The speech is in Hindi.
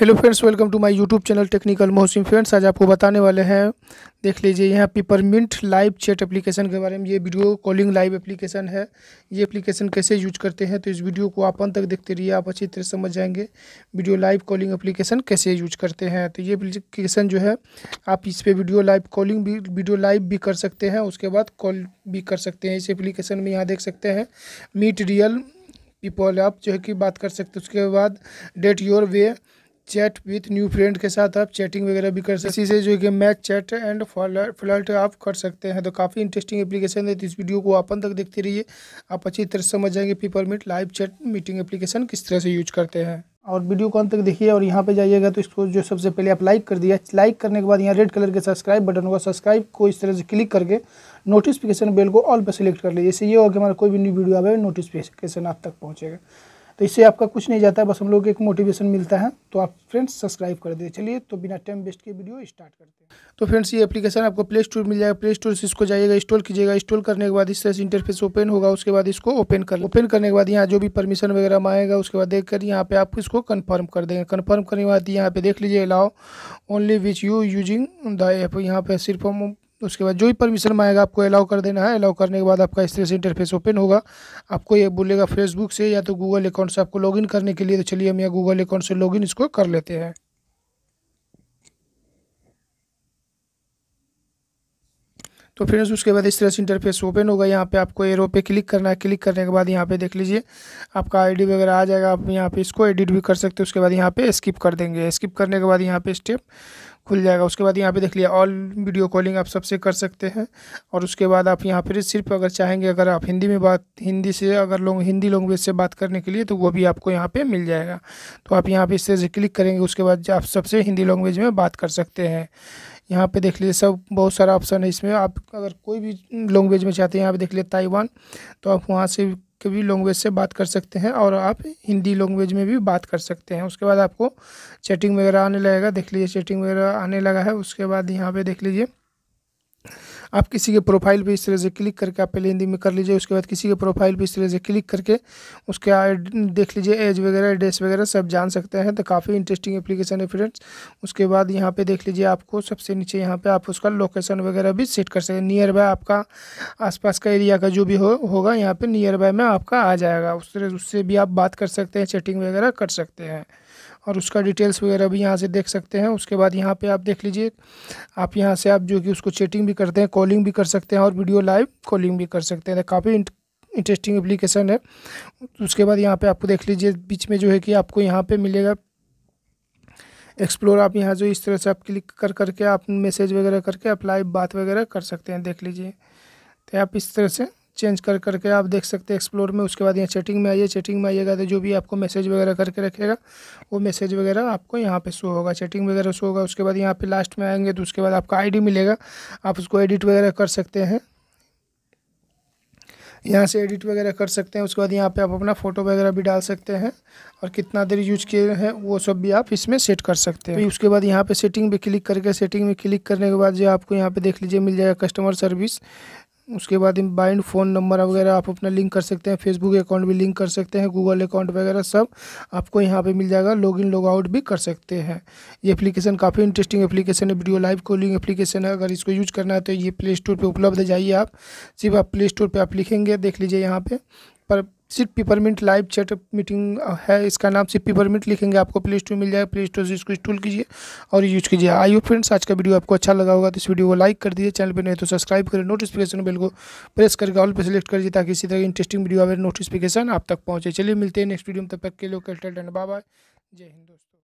hello friends welcome to my YouTube channel technical Mohsin friends आज आपको बताने वाले हैं देख लीजिए यहाँ पिपरमिंट लाइव चैट एप्लीकेशन के बारे में ये वीडियो कॉलिंग लाइव एप्लीकेशन है ये एप्लीकेशन कैसे यूज करते हैं तो इस वीडियो को आप अंत तक देखते रहिए आप अच्छी तरह समझ जाएंगे वीडियो लाइव कॉलिंग एप्लीकेशन कैसे यूज करते हैं तो ये अप्लीकेशन जो है आप इस पर वीडियो लाइव कॉलिंग भी वीडियो लाइव भी कर सकते हैं उसके बाद कॉल भी कर सकते हैं इस एप्लीकेशन में यहाँ देख सकते हैं मीट रियल पीपल आप जो है कि बात कर सकते उसके बाद date your way chat with new friend के साथ आप चैटिंग वगैरह भी कर सकते हैं इसी से जो कि मैच चैट एंड फ्लर्ट आप कर सकते हैं तो काफ़ी इंटरेस्टिंग एप्लीकेशन है तो इस वीडियो को अपन तक देखते रहिए आप अच्छी तरह समझ जाएंगे people meet live chat meeting application किस तरह से यूज करते हैं और वीडियो कौन तक देखिए और यहाँ पे जाइएगा तो इसको जो सबसे पहले आप लाइक कर दिया लाइक करने के बाद यहाँ रेड कलर के सब्सक्राइब बटन होगा सब्सक्राइब को इस तरह से क्लिक करके नोटिफिकेशन बेल को ऑल पर सेलेक्ट कर लीजिए इससे ये होगा कि हमारा कोई भी न्यू वीडियो आए नोटिफिकेशन आप तक पहुँचेगा तो इससे आपका कुछ नहीं जाता है बस हम लोग को एक मोटिवेशन मिलता है तो आप फ्रेंड्स सब्सक्राइब कर दे चलिए तो बिना टाइम वेस्ट के वीडियो स्टार्ट करते हैं तो फ्रेंड्स ये एप्लीकेशन आपको प्ले स्टोर मिल जाएगा प्ले स्टोर से इसको जाइएगा इंस्टॉल कीजिएगा इंस्टॉल करने के बाद इस तरह से इंटरफेस ओपन होगा उसके बाद इसको ओपन कर ओपन करने के बाद यहाँ जो भी परमिशन वगैरह मांगेगा उसके बाद देख कर यहाँ पे आप इसको कन्फर्म कर देंगे कन्फर्म करने के बाद यहाँ पे देख लीजिए allow only which you using the app यहाँ पे सिर्फ हम उसके बाद जो भी परमिशन मांगेगा आपको अलाउ कर देना है अलाउ करने के बाद आपका इस तरह से इंटरफेस ओपन होगा आपको ये बोलेगा फेसबुक से या तो गूगल अकाउंट से आपको लॉगिन करने के लिए तो चलिए हम यहाँ गूगल अकाउंट से लॉगिन इसको कर लेते हैं तो फ्रेंड्स उसके बाद इस तरह से इंटरफेस ओपन होगा यहाँ पे आपको एरो पे क्लिक करना है क्लिक करने के बाद यहाँ पे देख लीजिए आपका आईडी वगैरह आ जाएगा आप यहाँ पे इसको एडिट भी कर सकते हैं उसके बाद यहाँ पे स्किप कर देंगे स्किप करने के बाद यहाँ पे स्टेप खुल जाएगा उसके बाद यहाँ पे देख लिया ऑल वीडियो कॉलिंग आप सबसे कर सकते हैं और उसके बाद आप यहाँ पर सिर्फ अगर चाहेंगे अगर आप हिंदी में बात हिंदी से अगर लोग हिंदी लैंग्वेज से बात करने के लिए तो वो भी आपको यहाँ पर मिल जाएगा तो आप यहाँ पर इससे क्लिक करेंगे उसके बाद आप सबसे हिंदी लैंग्वेज में बात कर सकते हैं यहाँ पे देख लीजिए सब बहुत सारा ऑप्शन है इसमें आप अगर कोई भी लैंग्वेज में चाहते हैं यहाँ पे देख लीजिए ताइवान तो आप वहाँ से के भी लैंग्वेज से बात कर सकते हैं और आप हिंदी लैंग्वेज में भी बात कर सकते हैं उसके बाद आपको चैटिंग वगैरह आने लगेगा देख लीजिए चैटिंग वगैरह आने लगा है उसके बाद यहाँ पे देख लीजिए आप किसी के प्रोफाइल पे इस तरह से क्लिक करके आप पहले हिंदी में कर लीजिए उसके बाद किसी के प्रोफाइल पे इस तरह से क्लिक करके उसके देख लीजिए एज वगैरह एड्रेस वगैरह सब जान सकते हैं तो काफ़ी इंटरेस्टिंग एप्लीकेशन है फ्रेंड्स उसके बाद यहाँ पर देख लीजिए आपको सबसे नीचे यहाँ पर आप उसका लोकेशन वगैरह भी सेट कर सकते हैं नियर बाय आपका आसपास का एरिया का जो भी हो होगा यहाँ पर नियर बाय में आपका आ जाएगा उस तरह उससे भी आप बात कर सकते हैं चैटिंग वगैरह कर सकते हैं और उसका डिटेल्स वगैरह भी यहाँ से देख सकते हैं उसके बाद यहाँ पे आप देख लीजिए आप यहाँ से आप जो कि उसको चैटिंग भी करते हैं कॉलिंग भी कर सकते हैं और वीडियो लाइव कॉलिंग भी कर सकते हैं काफ़ी इंटरेस्टिंग एप्लीकेशन है उसके बाद यहाँ पर आपको देख लीजिए बीच में जो है कि आपको यहाँ पर मिलेगा एक्सप्लोर आप यहाँ जो इस तरह से आप क्लिक कर करके आप मैसेज वगैरह करके आप लाइव बात वगैरह कर सकते हैं देख लीजिए तो आप इस तरह से चेंज कर करके आप देख सकते हैं एक्सप्लोर में उसके बाद यहाँ चैटिंग में आइए चैटिंग में आइएगा तो जो भी आपको मैसेज वगैरह करके रखेगा वो मैसेज वगैरह आपको यहाँ पे शो होगा चैटिंग वगैरह शो होगा उसके बाद यहाँ पे लास्ट में आएंगे तो उसके बाद आपका आईडी मिलेगा आप उसको एडिट वगैरह कर सकते हैं यहाँ से एडिट वगैरह कर सकते हैं उसके बाद यहाँ पर आप अपना फ़ोटो वगैरह भी डाल सकते हैं और कितना देर यूज किए हैं वो सब भी आप इसमें सेट कर सकते हैं उसके बाद यहाँ पे सेटिंग भी क्लिक करके सेटिंग में क्लिक करने के बाद जो आपको यहाँ पर देख लीजिए मिल जाएगा कस्टमर सर्विस उसके बाद इन बाइंड फ़ोन नंबर वगैरह आप अपना लिंक कर सकते हैं फेसबुक अकाउंट भी लिंक कर सकते हैं गूगल अकाउंट वगैरह सब आपको यहाँ पे मिल जाएगा लॉग इन लॉग आउट भी कर सकते हैं ये एप्लीकेशन काफ़ी इंटरेस्टिंग एप्लीकेशन है वीडियो लाइव कॉलिंग एप्लीकेशन है अगर इसको यूज करना है तो ये प्ले स्टोर पर उपलब्ध जाइए आप सिर्फ आप प्ले स्टोर पर आप लिखेंगे देख लीजिए यहाँ पर सिर्फ पीपरमिंट लाइव चैट मीटिंग है इसका नाम सिर्फ पीपरमिंट लिखेंगे आपको प्ले स्टोर मिल जाएगा प्ले स्टोर से इसको इंस्टॉल कीजिए और यूज कीजिए आइए फ्रेंड्स आज का वीडियो आपको अच्छा लगा होगा तो इस वीडियो को लाइक कर दीजिए चैनल पर नहीं तो सब्सक्राइब करें नोटिफिकेशन बिल को प्रेस करके ऑल पर सेलेक्ट करिए ताकि इसी तरह की इंटरेस्टिंग वीडियो आए नोटिफिकेशन आप तक पहुँचे चलिए मिलते हैं नेक्स्ट वीडियो में तब तक के लोग बाय बाय जय हिंद दोस्तों